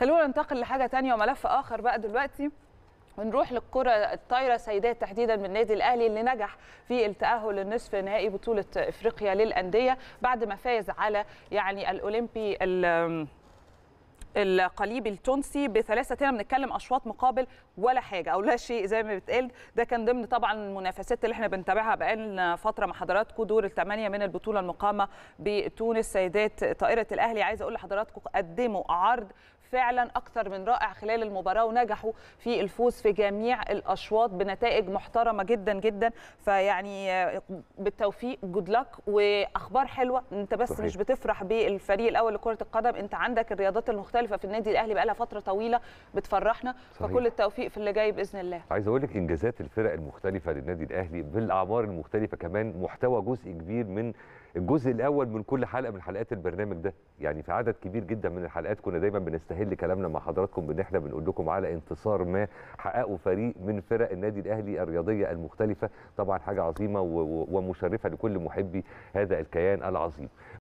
خلونا ننتقل لحاجه ثانيه وملف اخر بقى دلوقتي ونروح للكرة الطايرة سيدات تحديدا من النادي الأهلي اللي نجح في التأهل للنصف نهائي بطولة إفريقيا للأندية بعد ما فاز على يعني الأولمبي القليبي التونسي بثلاثه هنا بنتكلم اشواط مقابل ولا حاجه او لا شيء زي ما بيتقال ده كان ضمن طبعا المنافسات اللي احنا بنتابعها بقالنا فتره مع حضراتكم دور الثمانيه من البطوله المقامه بتونس سيدات طائره الاهلي عايزه اقول لحضراتكم قدموا عرض فعلا اكثر من رائع خلال المباراه ونجحوا في الفوز في جميع الاشواط بنتائج محترمه جدا جدا فيعني بالتوفيق جود لك واخبار حلوه انت بس صحيح. مش بتفرح بالفريق الاول لكره القدم انت عندك الرياضات المختلفه في النادي الاهلي بقى لها فتره طويله بتفرحنا صحيح. فكل التوفيق في اللي جاي باذن الله عايز اقول لك انجازات الفرق المختلفه للنادي الاهلي بالاعمار المختلفه كمان محتوى جزء كبير من الجزء الاول من كل حلقه من حلقات البرنامج ده يعني في عدد كبير جدا من الحلقات كنا دايما بنستهدف يستهل كلامنا مع حضراتكم بان احنا بنقول لكم على انتصار ما حققه فريق من فرق النادي الاهلي الرياضيه المختلفه طبعا حاجه عظيمه ومشرفه لكل محبي هذا الكيان العظيم